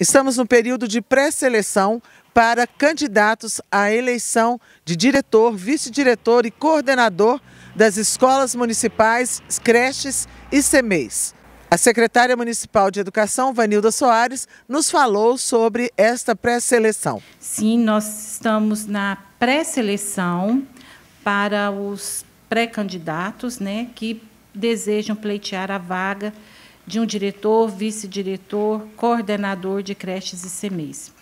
Estamos no período de pré-seleção para candidatos à eleição de diretor, vice-diretor e coordenador das escolas municipais, creches e CEMEIs. A secretária municipal de Educação, Vanilda Soares, nos falou sobre esta pré-seleção. Sim, nós estamos na pré-seleção para os pré-candidatos né, que desejam pleitear a vaga de um diretor, vice-diretor, coordenador de creches e CMEs.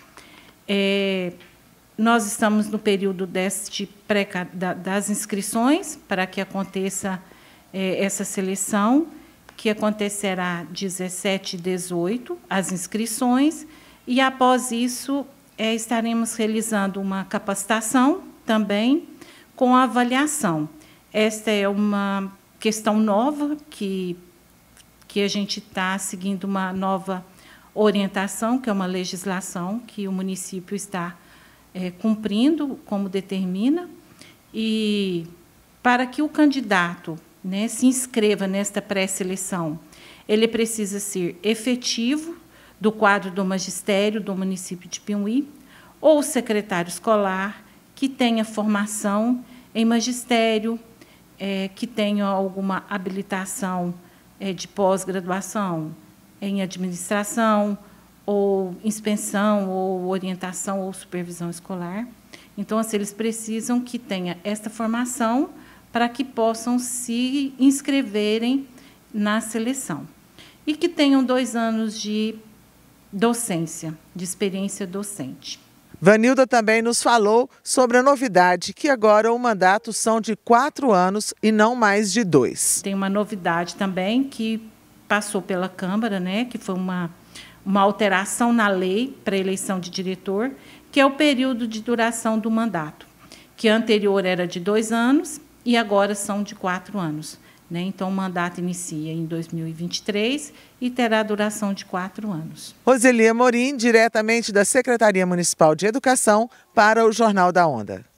É, nós estamos no período deste pré, das inscrições para que aconteça é, essa seleção, que acontecerá 17 e 18, as inscrições, e após isso é, estaremos realizando uma capacitação também com avaliação. Esta é uma questão nova que que a gente está seguindo uma nova orientação, que é uma legislação que o município está é, cumprindo, como determina, e para que o candidato né, se inscreva nesta pré-seleção, ele precisa ser efetivo do quadro do magistério do município de Pinhuí ou secretário escolar que tenha formação em magistério, é, que tenha alguma habilitação é, de pós-graduação em administração, ou inspeção, ou orientação, ou supervisão escolar. Então, assim, eles precisam que tenha esta formação para que possam se inscreverem na seleção. E que tenham dois anos de docência, de experiência docente. Vanilda também nos falou sobre a novidade que agora o mandato são de quatro anos e não mais de dois. Tem uma novidade também que passou pela Câmara, né, que foi uma, uma alteração na lei para eleição de diretor, que é o período de duração do mandato, que anterior era de dois anos e agora são de quatro anos. Né? Então, o mandato inicia em 2023 e terá duração de quatro anos. Roseli Amorim, diretamente da Secretaria Municipal de Educação, para o Jornal da Onda.